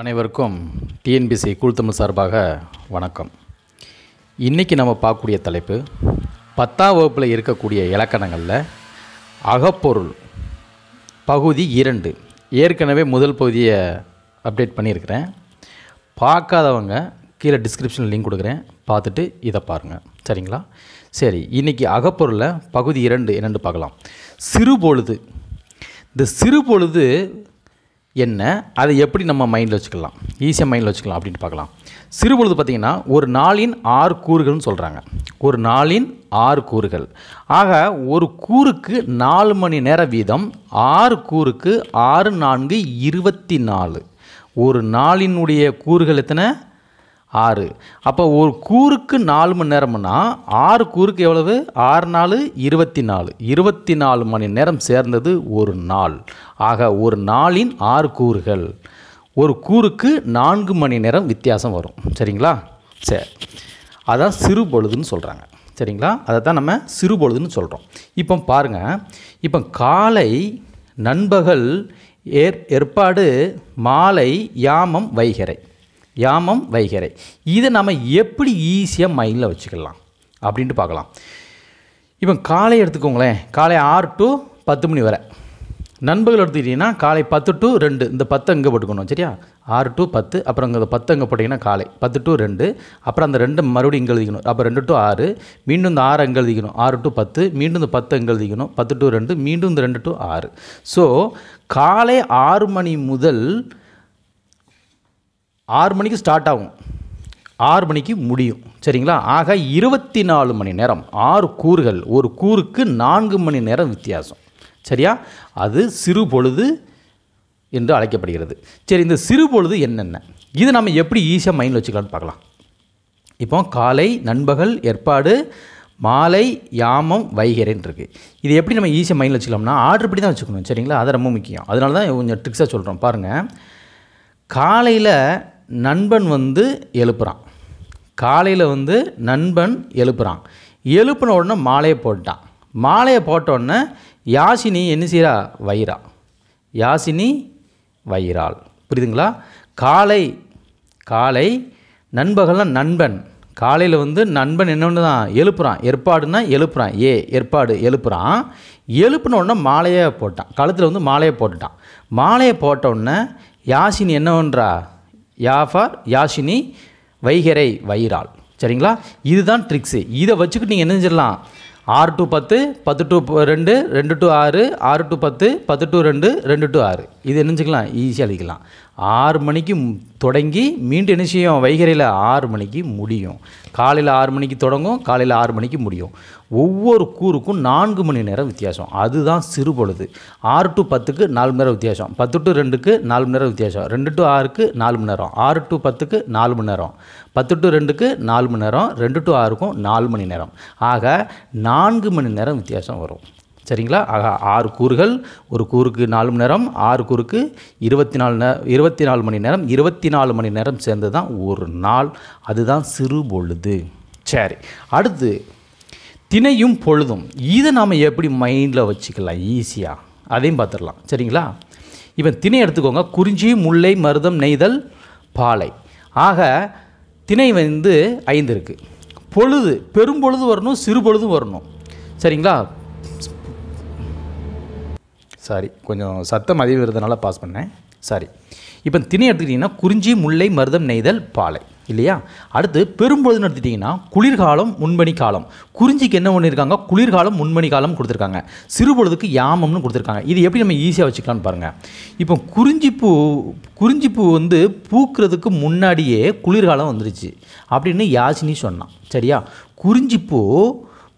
அனைவருக்கும் டிஎன்பிசி கூழ்த்தமிழ் சார்பாக வணக்கம் இன்றைக்கி நம்ம பார்க்கக்கூடிய தலைப்பு பத்தாம் வகுப்பில் இருக்கக்கூடிய இலக்கணங்களில் அகப்பொருள் பகுதி இரண்டு ஏற்கனவே முதல் பகுதியை அப்டேட் பண்ணியிருக்கிறேன் பார்க்காதவங்க கீழே டிஸ்கிரிப்ஷன் லிங்க் கொடுக்குறேன் பார்த்துட்டு இதை பாருங்கள் சரிங்களா சரி இன்றைக்கி அகப்பொருளில் பகுதி இரண்டு என்னென்று பார்க்கலாம் சிறு பொழுது இந்த சிறு பொழுது என்ன அதை எப்படி நம்ம மைண்டில் வச்சுக்கலாம் ஈஸியாக மைண்டில் வச்சுக்கலாம் அப்படின்ட்டு பார்க்கலாம் சிறுபொழுது பார்த்திங்கன்னா ஒரு நாளின் ஆறு கூறுகள்னு சொல்கிறாங்க ஒரு நாளின் ஆறு கூறுகள் ஆக ஒரு கூறுக்கு நாலு மணி நேர வீதம் ஆறு கூறுக்கு ஆறு நான்கு இருபத்தி நாலு ஒரு நாளினுடைய கூறுகள் எத்தனை ஆறு அப்போ ஒரு கூறுக்கு நாலு மணி நேரம்னா ஆறு கூறுக்கு எவ்வளவு ஆறு நாலு இருபத்தி நாலு இருபத்தி நாலு மணி நேரம் சேர்ந்தது ஒரு நாள் ஆக ஒரு நாளின் ஆறு கூறுகள் ஒரு கூறுக்கு நான்கு மணி நேரம் வித்தியாசம் வரும் சரிங்களா சரி அதான் சிறு பொழுதுன்னு சொல்கிறாங்க சரிங்களா அதை தான் நம்ம சிறு பொழுதுன்னு சொல்கிறோம் இப்போ பாருங்கள் இப்போ காலை நண்பகல் ஏற் ஏற்பாடு மாலை யாமம் வைகரை யாமம் வைகரை இதை நம்ம எப்படி ஈஸியாக மைண்டில் வச்சுக்கலாம் அப்படின்ட்டு பார்க்கலாம் இப்போ காலை எடுத்துக்கோங்களேன் காலை ஆறு டு பத்து மணி வரை நண்பர்கள் எடுத்துக்கிட்டிங்கன்னா காலை பத்து டு ரெண்டு இந்த பத்து அங்கே போட்டுக்கணும் சரியா ஆறு டு பத்து அப்புறம் இங்கே பத்து அங்கே போட்டிங்கன்னா காலை பத்து டு ரெண்டு அப்புறம் அந்த ரெண்டு மறுபடியும் இங்கே எழுதிக்கணும் அப்போ ரெண்டு டு ஆறு மீண்டும் இந்த ஆறு அங்கே எழுதிக்கணும் ஆறு டு பத்து மீண்டும் இந்த பத்து அங்கே எழுதிக்கணும் பத்து டு ரெண்டு மீண்டும் இந்த ரெண்டு டு ஆறு ஸோ காலை ஆறு மணி முதல் ஆறு மணிக்கு ஸ்டார்ட் ஆகும் ஆறு மணிக்கு முடியும் சரிங்களா ஆக இருபத்தி நாலு மணி நேரம் ஆறு கூறுகள் ஒரு கூறுக்கு நான்கு மணி நேரம் வித்தியாசம் சரியா அது சிறு பொழுது என்று அழைக்கப்படுகிறது சரி இந்த சிறு பொழுது என்னென்ன இது நம்ம எப்படி ஈஸியாக மைண்டில் வச்சுக்கலான்னு பார்க்கலாம் இப்போ காலை நண்பகல் ஏற்பாடு மாலை யாமம் வைகிறேன் இருக்குது இது எப்படி நம்ம ஈஸியாக மைண்டில் வச்சுக்கலாம்னா ஆர்டர் படி தான் வச்சுக்கணும் சரிங்களா அது ரொம்ப முக்கியம் அதனால தான் கொஞ்சம் ட்ரிக்ஸாக சொல்கிறோம் பாருங்கள் காலையில் நண்பன் வந்து எழுப்புறான் காலையில் வந்து நண்பன் எழுப்புறான் எழுப்பின உடனே மாலையை போட்டான் மாலையை போட்டோடனே யாசினி என்ன செய்கிறா வயிறா யாசினி வயிறாள் புரியுதுங்களா காலை காலை நண்பகலாம் நண்பன் காலையில் வந்து நண்பன் என்னொன்று தான் எழுப்புறான் ஏற்பாடுனா எழுப்புறான் ஏ ஏற்பாடு எழுப்புறான் எழுப்புன உடனே மாலையை போட்டான் கழுத்தில் வந்து மாலையை போட்டுட்டான் மாலையை போட்டோடனே யாசினி என்ன பண்ணுறா யா ஃபார் யாஷினி வைகரை வைரால் சரிங்களா இதுதான் ட்ரிக்ஸு இதை வச்சுக்கிட்டு நீங்கள் என்ன செஞ்சிடலாம் ஆறு டு பத்து பத்து டு ரெண்டு ரெண்டு டு ஆறு ஆறு டு பத்து பத்து டு ரெண்டு ரெண்டு டு ஆறு இது என்னச்சுக்கலாம் ஈஸியாக அழிக்கலாம் ஆறு மணிக்கு தொடங்கி மீண்டும் என்ன செய்யும் வைகரையில் ஆறு மணிக்கு முடியும் காலையில் ஆறு மணிக்கு தொடங்கும் காலையில் ஆறு மணிக்கு முடியும் ஒவ்வொரு கூறுக்கும் நான்கு மணி நேரம் வித்தியாசம் அதுதான் சிறு பொழுது ஆறு டு பத்துக்கு நாலு மணி நேரம் வித்தியாசம் பத்து டு ரெண்டுக்கு நாலு மணி நேரம் வித்தியாசம் ரெண்டு டு ஆறுக்கு நாலு மணி நேரம் ஆறு டு பத்துக்கு நாலு மணி நேரம் பத்து டு ரெண்டுக்கு நாலு மணி நேரம் ரெண்டு டு ஆறுக்கும் நாலு மணி நேரம் ஆக நான்கு மணி நேரம் வித்தியாசம் வரும் சரிங்களா ஆக ஆறு கூறுகள் ஒரு கூறுக்கு நாலு மணி நேரம் ஆறு கூறுக்கு இருபத்தி நாலு ந இருபத்தி நாலு மணி நேரம் இருபத்தி நாலு மணி நேரம் சேர்ந்து தான் ஒரு நாள் அதுதான் சிறு பொழுது சரி அடுத்து தினையும் பொழுதும் இதை நாம் எப்படி மைண்டில் வச்சுக்கலாம் ஈஸியாக அதையும் பார்த்துடலாம் சரிங்களா இவன் தினை எடுத்துக்கோங்க குறிஞ்சி முல்லை மருதம் நெய்தல் பாலை ஆக திணை வந்து ஐந்து இருக்குது பொழுது பெரும்பொழுது வரணும் சிறு பொழுது வரணும் சரிங்களா சாரி கொஞ்சம் சத்தம் அதிகிறதுனால பாஸ் பண்ணேன் சாரி இப்போ திணை எடுத்துக்கிட்டிங்கன்னா குறிஞ்சி முல்லை மருதம் நெய்தல் பாலை இல்லையா அடுத்து பெரும்பொழுதுன்னு எடுத்துட்டிங்கன்னா குளிர்காலம் முன்மணி காலம் குறிஞ்சிக்கு என்ன பண்ணியிருக்காங்க குளிர்காலம் முன்மணி காலம் கொடுத்துருக்காங்க சிறுபொழுதுக்கு யாமம்னு கொடுத்துருக்காங்க இது எப்படி நம்ம ஈஸியாக வச்சுக்கலாம்னு பாருங்கள் இப்போ குறிஞ்சி பூ குறிஞ்சி பூ வந்து பூக்கிறதுக்கு முன்னாடியே குளிர்காலம் வந்துருச்சு அப்படின்னு யாசினி சொன்னான் சரியா குறிஞ்சிப்பூ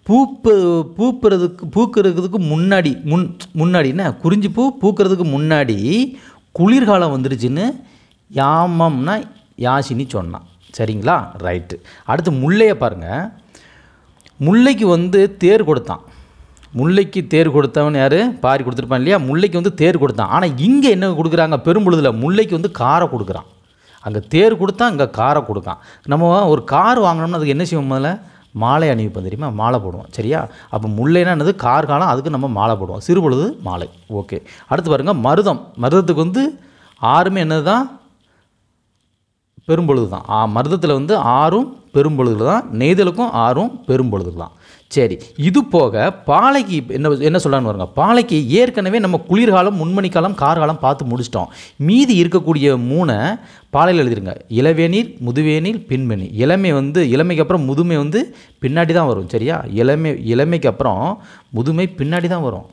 பூப்பு பூப்புறதுக்கு பூக்கிறதுக்கு முன்னாடி முன் முன்னாடி என்ன குறிஞ்சி பூ பூக்கிறதுக்கு முன்னாடி குளிர்காலம் வந்துருச்சுன்னு யாமம்னா யாசினி சொன்னான் சரிங்களா ரைட்டு அடுத்து முல்லையை பாருங்கள் முல்லைக்கு வந்து தேர் கொடுத்தான் முல்லைக்கு தேர் கொடுத்தவன் யார் பாரி கொடுத்துருப்பான் இல்லையா முல்லைக்கு வந்து தேர் கொடுத்தான் ஆனால் இங்கே என்ன கொடுக்குறாங்க பெரும்பொழுதில் முல்லைக்கு வந்து காரை கொடுக்குறான் அங்கே தேர் கொடுத்தா அங்கே காரை கொடுக்கான் நம்ம ஒரு கார் வாங்கினோம்னா அதுக்கு என்ன செய்வோம் முதல்ல மாலை அணிவிப்போம் தெரியுமா மாலை போடுவோம் சரியா அப்போ முல்லைனா என்னது கார்காலம் அதுக்கு நம்ம மாலை போடுவோம் சிறு பொழுது மாலை ஓகே அடுத்து பாருங்கள் மருதம் மருதத்துக்கு வந்து ஆறுமே என்னது தான் பெரும்பொழுது தான் மருதத்தில் வந்து ஆறும் பெரும்பொழுதுல தான் நெய்தலுக்கும் ஆறும் பெரும்பொழுதுல தான் சரி இது போக பாலைக்கு என்ன என்ன சொல்லான்னு வருங்க பாலைக்கு ஏற்கனவே நம்ம குளிர்காலம் முன்மணிக்காலம் கார்காலம் பார்த்து முடிச்சிட்டோம் மீதி இருக்கக்கூடிய மூணை பாலையில் எழுதிருங்க இளவேநீர் முதுவேநீர் பின்மணி இளமை வந்து இளமைக்கு அப்புறம் முதுமை வந்து பின்னாடி தான் வரும் சரியா இளமை இளமைக்கு அப்புறம் முதுமை பின்னாடி தான் வரும்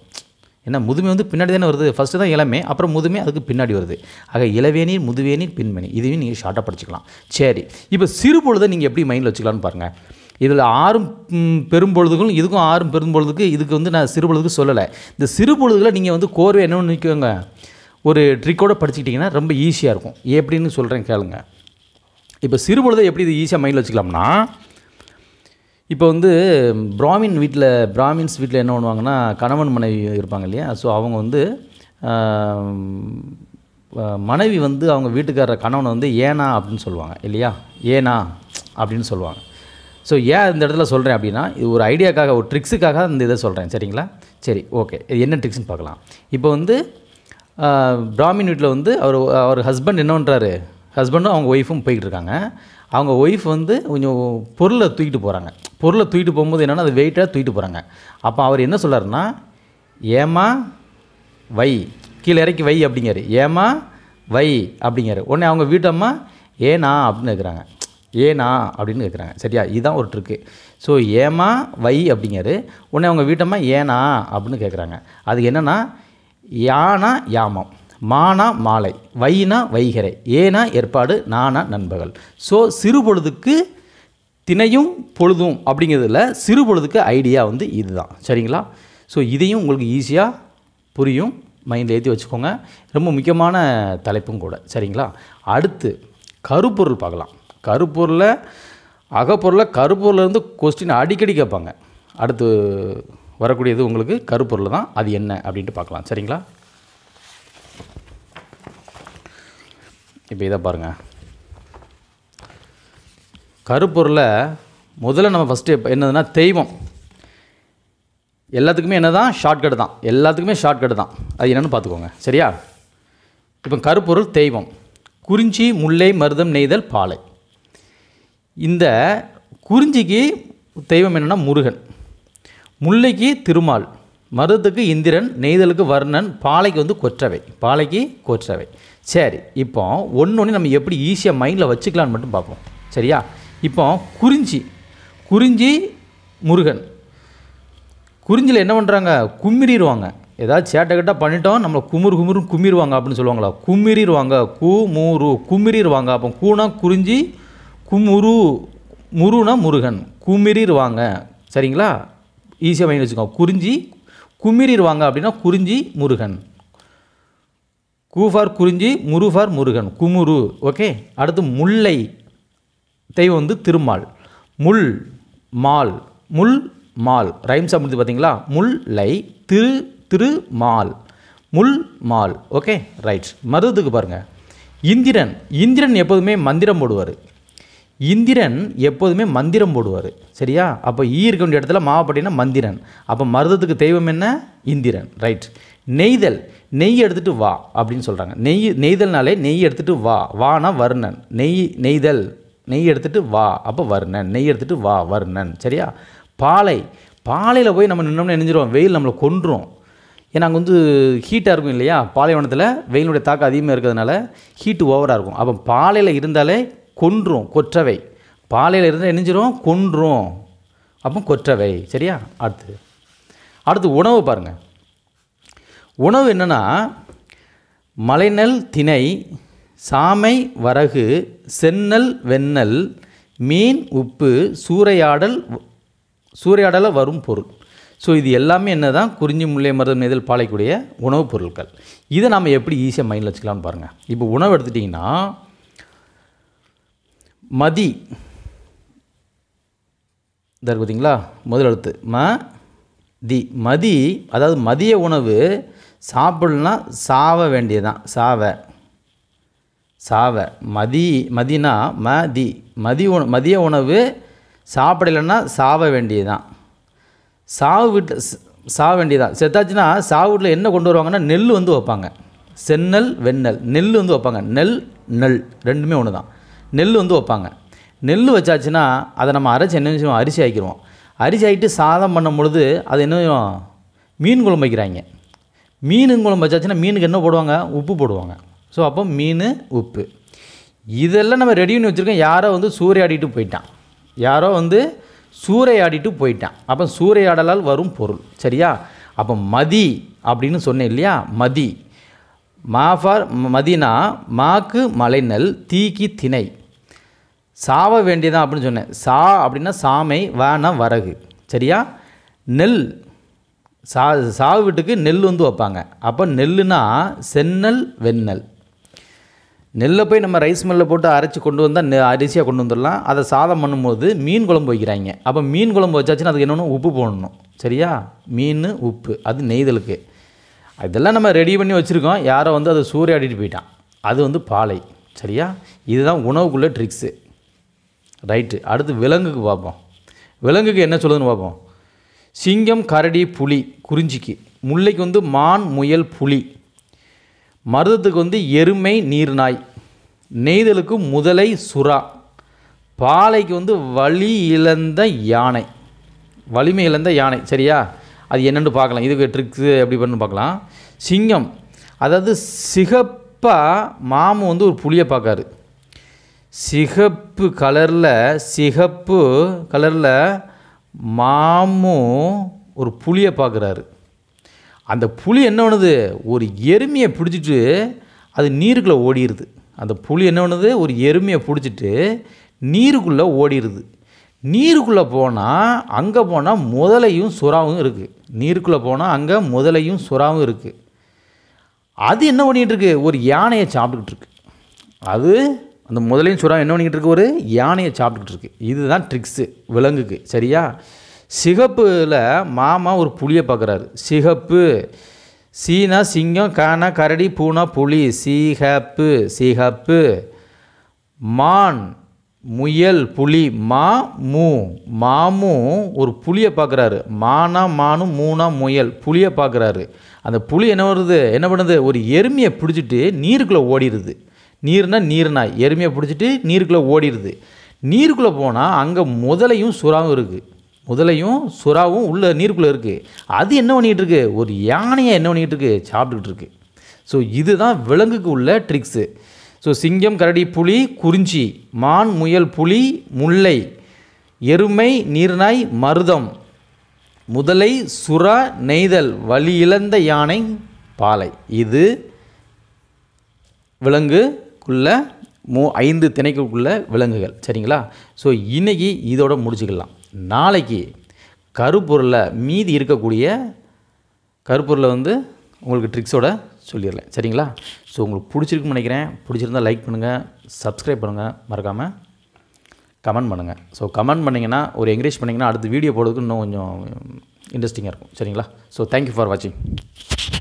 ஏன்னா முதுமை வந்து பின்னாடி தானே வருது ஃபஸ்ட்டு தான் இளமை அப்புறம் முதுமை அதுக்கு பின்னாடி வருது ஆக இளவேனீர் முதுவேனீர் பின்மணி இதுவே நீங்கள் ஷார்ட்டாக படிச்சுக்கலாம் சரி இப்போ சிறு பொழுதை நீங்கள் எப்படி மைண்டில் வச்சுக்கலான்னு பாருங்கள் இதில் ஆறும் பெரும்பொழுதுகளும் இதுக்கும் ஆறும் பெரும்பொழுதுக்கு இதுக்கு வந்து நான் சிறு பொழுதுக்கு சொல்லலை இந்த சிறு பொழுதுகளை நீங்கள் வந்து கோர்வை என்னென்னு நிற்கோங்க ஒரு ட்ரிக்கோடு படிச்சுக்கிட்டிங்கன்னா ரொம்ப ஈஸியாக இருக்கும் எப்படின்னு சொல்கிறேன் கேளுங்க இப்போ சிறு பொழுதை எப்படி இது ஈஸியாக மைண்டில் வச்சுக்கலாம்னா இப்போ வந்து பிராமின் வீட்டில் பிராமின்ஸ் வீட்டில் என்ன பண்ணுவாங்கன்னா கணவன் மனைவி இருப்பாங்க இல்லையா ஸோ அவங்க வந்து மனைவி வந்து அவங்க வீட்டுக்காரர் கணவனை வந்து ஏனா அப்படின்னு சொல்லுவாங்க இல்லையா ஏனா அப்படின்னு சொல்லுவாங்க ஸோ ஏன் இந்த இடத்துல சொல்கிறேன் அப்படின்னா இது ஒரு ஐடியாக்காக ஒரு ட்ரிக்ஸுக்காக இந்த இதை சொல்கிறேன் சரிங்களா சரி ஓகே இது என்ன ட்ரிக்ஸ்னு பார்க்கலாம் இப்போ வந்து பிராமின் வீட்டில் வந்து அவர் அவர் ஹஸ்பண்ட் என்ன பண்ணுறாரு ஹஸ்பண்டும் அவங்க ஒய்ஃபும் போய்கிட்டு இருக்காங்க அவங்க ஒய்ஃப் வந்து கொஞ்சம் பொருளை தூக்கிட்டு போகிறாங்க பொருளை தூக்கிட்டு போகும்போது என்னென்னா அது வெயிட்டாக தூக்கிட்டு போகிறாங்க அப்போ அவர் என்ன சொல்கிறாருன்னா ஏமா வை கீழே இறக்கி வை அப்படிங்காரு ஏமா வை அப்படிங்கிறார் உடனே அவங்க வீட்டம்மா ஏனா அப்படின்னு கேட்குறாங்க ஏனா அப்படின்னு கேட்குறாங்க சரியா இதுதான் ஒரு ட்ரிக்கு ஸோ ஏமா வை அப்படிங்கிறாரு உடனே அவங்க வீட்டம்மா ஏனா அப்படின்னு கேட்குறாங்க அது என்னென்னா யானா யாமம் மானா மாலை வைனா வைகரை ஏனா ஏற்பாடு நானா நண்பகல் ஸோ சிறு பொழுதுக்கு தினையும் பொழுதும் அப்படிங்கிறதுல சிறு பொழுதுக்கு ஐடியா வந்து இதுதான் சரிங்களா ஸோ இதையும் உங்களுக்கு ஈஸியாக புரியும் மைண்டில் ஏற்றி வச்சுக்கோங்க ரொம்ப முக்கியமான தலைப்பும் கூட சரிங்களா அடுத்து கருப்பொருள் பார்க்கலாம் கருப்பொருளில் அகப்பொருளில் கருப்பொருள்லேருந்து கொஸ்டின் அடிக்கடி கேட்பாங்க அடுத்து வரக்கூடியது உங்களுக்கு கருப்பொருள் தான் அது என்ன அப்படின்ட்டு பார்க்கலாம் சரிங்களா இப்போ இதை பாருங்கள் கருப்பொருளை முதல்ல நம்ம ஃபஸ்ட்டு என்னதுன்னா தெய்வம் எல்லாத்துக்குமே என்ன தான் ஷார்ட்கட் தான் எல்லாத்துக்குமே ஷார்ட்கட் தான் அது என்னென்னு பார்த்துக்கோங்க சரியா இப்போ கருப்பொருள் தெய்வம் குறிஞ்சி முல்லை மருதம் நெய்தல் பாலை இந்த குறிஞ்சிக்கு தெய்வம் என்னென்னா முருகன் முல்லைக்கு திருமால் மருதத்துக்கு இந்திரன் நெய்தலுக்கு வர்ணன் பாலைக்கு வந்து கொற்றவை பாலைக்கு கொற்றவை சரி இப்போ ஒன்று ஒன்று நம்ம எப்படி ஈஸியாக மைண்டில் வச்சுக்கலான்னு மட்டும் பார்ப்போம் சரியா இப்போ குறிஞ்சி குறிஞ்சி முருகன் குறிஞ்சியில் என்ன பண்ணுறாங்க கும்மிறிடுவாங்க ஏதாவது சேட்டை கிட்ட பண்ணிட்டோம் நம்மளை குமுறு குமுறு கும்மிடுவாங்க அப்படின்னு சொல்லுவாங்களா கும்மிறிடுவாங்க கூ மூரு கும்மிறிடுவாங்க அப்போ கூனா குறிஞ்சி குமுரு முருனா முருகன் குமிறிடுவாங்க சரிங்களா ஈஸியாக வாங்கி வச்சுக்கோங்க குறிஞ்சி குமிறிடுவாங்க அப்படின்னா குறிஞ்சி முருகன் கூ ஃபார் குறிஞ்சி முரு ஃபார் முருகன் குமுரு ஓகே அடுத்து முல்லை தெய்வம் வந்து திருமால் முள் மால் முள் மால் ரைம்ஸ் அப்படி பார்த்தீங்களா முல்லை திரு திருமால் முள் மால் ஓகே ரைட் மருதத்துக்கு பாருங்கள் இந்திரன் இந்திரன் எப்போதுமே மந்திரம் போடுவார் இந்திரன் எப்போதுமே மந்திரம் போடுவார் சரியா அப்போ ஈ இருக்க வேண்டிய இடத்துல மாவப்பட்டினா மந்திரன் அப்போ மருதத்துக்கு தெய்வம் என்ன இந்திரன் ரைட் நெய்தல் நெய் எடுத்துகிட்டு வா அப்படின்னு சொல்கிறாங்க நெய் நெய்தல்னாலே நெய் எடுத்துகிட்டு வா வானா வர்ணன் நெய் நெய்தல் நெய் எடுத்துகிட்டு வா அப்போ வர்ணன் நெய் எடுத்துகிட்டு வா வர்ணன் சரியா பாலை பாலையில் போய் நம்ம நின்னோம்னு நினைஞ்சிருவோம் வெயில் நம்மளை கொன்றும் ஏன்னா அங்கே வந்து ஹீட்டாக இருக்கும் இல்லையா பாலைவனத்தில் வெயிலுடைய தாக்கம் அதிகமாக இருக்கிறதுனால ஹீட்டு ஓவராக இருக்கும் அப்போ பாலையில் இருந்தாலே கொன்றும் கொற்றவை பாலையில் இருந்தால் நினைஞ்சிரும் கொன்றும் அப்போ கொற்றவை சரியா அடுத்து அடுத்து உணவு பாருங்கள் உணவு என்னென்னா மலைநல் திணை சாமை வரகு சென்னல் வெண்ணல் மீன் உப்பு சூறையாடல் சூறையாடலை வரும் பொருள் ஸோ இது எல்லாமே என்ன தான் குறிஞ்சி முல்லை மருதம் நெய்தல் பாலைக்கூடிய உணவுப் பொருட்கள் இதை நம்ம எப்படி ஈஸியாக மைண்டில் வச்சுக்கலாம்னு பாருங்கள் இப்போ உணவு எடுத்துட்டிங்கன்னா மதி இதாக பார்த்தீங்களா முதல் எழுத்து ம தி மதி அதாவது மதிய உணவு சாப்பிடலாம் சாவ வேண்டியதுதான் சாவை சாவை மதி மதினா ம தி மதி உண மதிய உணவு சாப்பிடலைன்னா சாவ வேண்டியதுதான் சாவு வீட்டில் சாவ வேண்டியதான் செத்தாச்சுன்னா சாவு வீட்டில் என்ன கொண்டு வருவாங்கன்னா நெல் வந்து வைப்பாங்க செந்நெல் வெண்ணெல் நெல் வந்து வைப்பாங்க நெல் நெல் ரெண்டுமே ஒன்று தான் நெல் வந்து வைப்பாங்க நெல் வச்சாச்சுன்னா அதை நம்ம அரைச்சி என்ன செய்வோம் அரிசி ஆக்கிடுவோம் அரிசி ஆகிட்டு சாதம் பண்ணும் பொழுது அது என்ன மீன் குழம்பு வைக்கிறாங்க மீன் குழம்பு வச்சாச்சுன்னா மீனுக்கு என்ன போடுவாங்க உப்பு போடுவாங்க ஸோ அப்போ மீன் உப்பு இதெல்லாம் நம்ம ரெடி பண்ணி வச்சுருக்கோம் யாரோ வந்து சூறையாடிட்டு போயிட்டான் யாரோ வந்து சூறையாடிட்டு போயிட்டான் அப்போ சூறையாடலால் வரும் பொருள் சரியா அப்போ மதி அப்படின்னு சொன்னேன் இல்லையா மதி மாஃபார் மதினா மாக்கு மலைநல் தீக்கி திணை சாவ வேண்டியதான் அப்படின்னு சொன்னேன் சா அப்படின்னா சாமை வேணா வரகு சரியா நெல் சா சாவு வீட்டுக்கு நெல் வந்து வைப்பாங்க அப்போ நெல்லுனா சென்னல் வெண்ணல் நெல்லை போய் நம்ம ரைஸ் மில்லில் போட்டு அரைச்சி கொண்டு வந்தால் நெ அரிசியாக கொண்டு வந்துடலாம் அதை சாதம் பண்ணும்போது மீன் குழம்பு வைக்கிறாங்க அப்போ மீன் குழம்பு வச்சாச்சுன்னா அதுக்கு என்னென்னு உப்பு போடணும் சரியா மீன் உப்பு அது நெய்தலுக்கு இதெல்லாம் நம்ம ரெடி பண்ணி வச்சுருக்கோம் யாரோ வந்து அதை சூறையாடிட்டு போயிட்டான் அது வந்து பாலை சரியா இதுதான் உணவுக்குள்ளே ட்ரிக்ஸு ரைட்டு அடுத்து விலங்குக்கு பார்ப்போம் விலங்குக்கு என்ன சொல்லுதுன்னு பார்ப்போம் சிங்கம் கரடி புலி குறிஞ்சிக்கு முல்லைக்கு வந்து மான் முயல் புலி மருதத்துக்கு வந்து எருமை நீர்நாய் நெய்தலுக்கு முதலை சுறா பாலைக்கு வந்து வலி இழந்த யானை வலிமை இழந்த யானை சரியா அது என்னென்னு பார்க்கலாம் இதுக்கு ட்ரிக்ஸு எப்படி பண்ணுன்னு பார்க்கலாம் சிங்கம் அதாவது சிகப்பாக மாமு வந்து ஒரு புளியை பார்க்காரு சிகப்பு கலரில் சிகப்பு கலரில் மாமு ஒரு புளியை பார்க்குறாரு அந்த புளி என்ன பண்ணுது ஒரு எருமையை பிடிச்சிட்டு அது நீருக்குள்ளே ஓடிடுது அந்த புளி என்ன பண்ணுது ஒரு எருமையை பிடிச்சிட்டு நீருக்குள்ளே ஓடிடுது நீருக்குள்ளே போனால் அங்கே போனால் முதலையும் சுறாவும் இருக்குது நீருக்குள்ளே போனால் அங்கே முதலையும் சுறாவும் இருக்குது அது என்ன பண்ணிகிட்ருக்கு ஒரு யானையை சாப்பிட்டுக்கிட்டு இருக்கு அது அந்த முதலையும் சுறா என்ன பண்ணிக்கிட்டு இருக்கு ஒரு யானையை சாப்பிட்டுக்கிட்டு இருக்கு இதுதான் ட்ரிக்ஸு விலங்குக்கு சரியா சிகப்பில் மாமா ஒரு புளியை பார்க்குறாரு சிகப்பு சீனா சிங்கம் கானா கரடி பூனா புளி சீகப்பு சிகப்பு மான் முயல் புலி மா மூ மாமு ஒரு புளியை பார்க்குறாரு மானா மானு மூணா முயல் புளியை பார்க்குறாரு அந்த புளி என்ன வருது என்ன பண்ணுது ஒரு எருமையை பிடிச்சிட்டு நீருக்குள்ளே ஓடிடுது நீர்னா நீர்னா எருமையை பிடிச்சிட்டு நீருக்குள்ளே ஓடிடுது நீருக்குள்ளே போனால் அங்கே முதலையும் சுறாவும் இருக்குது முதலையும் சுறாவும் உள்ளே நீருக்குள்ளே இருக்குது அது என்ன பண்ணிகிட்டு இருக்கு ஒரு யானையை என்ன பண்ணிகிட்டு இருக்கு சாப்பிட்டுக்கிட்டு இருக்குது ஸோ இதுதான் விலங்குக்கு உள்ள ட்ரிக்ஸு ஸோ சிங்கம் கரடி புலி குறிஞ்சி மான் முயல் புலி முல்லை எருமை நீர்நாய் மருதம் முதலை சுறா நெய்தல் வழி இழந்த யானை பாலை இது விலங்குக்குள்ள மூ ஐந்து திணைக்குள்ள விலங்குகள் சரிங்களா ஸோ இன்றைக்கி இதோட முடிச்சுக்கலாம் நாளைக்கு கருப்பொருளில் மீதி இருக்கக்கூடிய கருப்பொருளை வந்து உங்களுக்கு ட்ரிக்ஸோட சொல்லிடல சரிங்களா ஸோ உங்களுக்கு பிடிச்சிருக்குன்னு நினைக்கிறேன் பிடிச்சிருந்தால் லைக் பண்ணுங்கள் சப்ஸ்கிரைப் பண்ணுங்கள் மறக்காமல் கமெண்ட் பண்ணுங்கள் ஸோ கமெண்ட் பண்ணிங்கன்னா ஒரு என்கரேஜ் பண்ணிங்கன்னா அடுத்து வீடியோ போடுறதுக்கு இன்னும் கொஞ்சம் இன்ட்ரெஸ்டிங்காக இருக்கும் சரிங்களா ஸோ தேங்க்யூ ஃபார் வாட்சிங்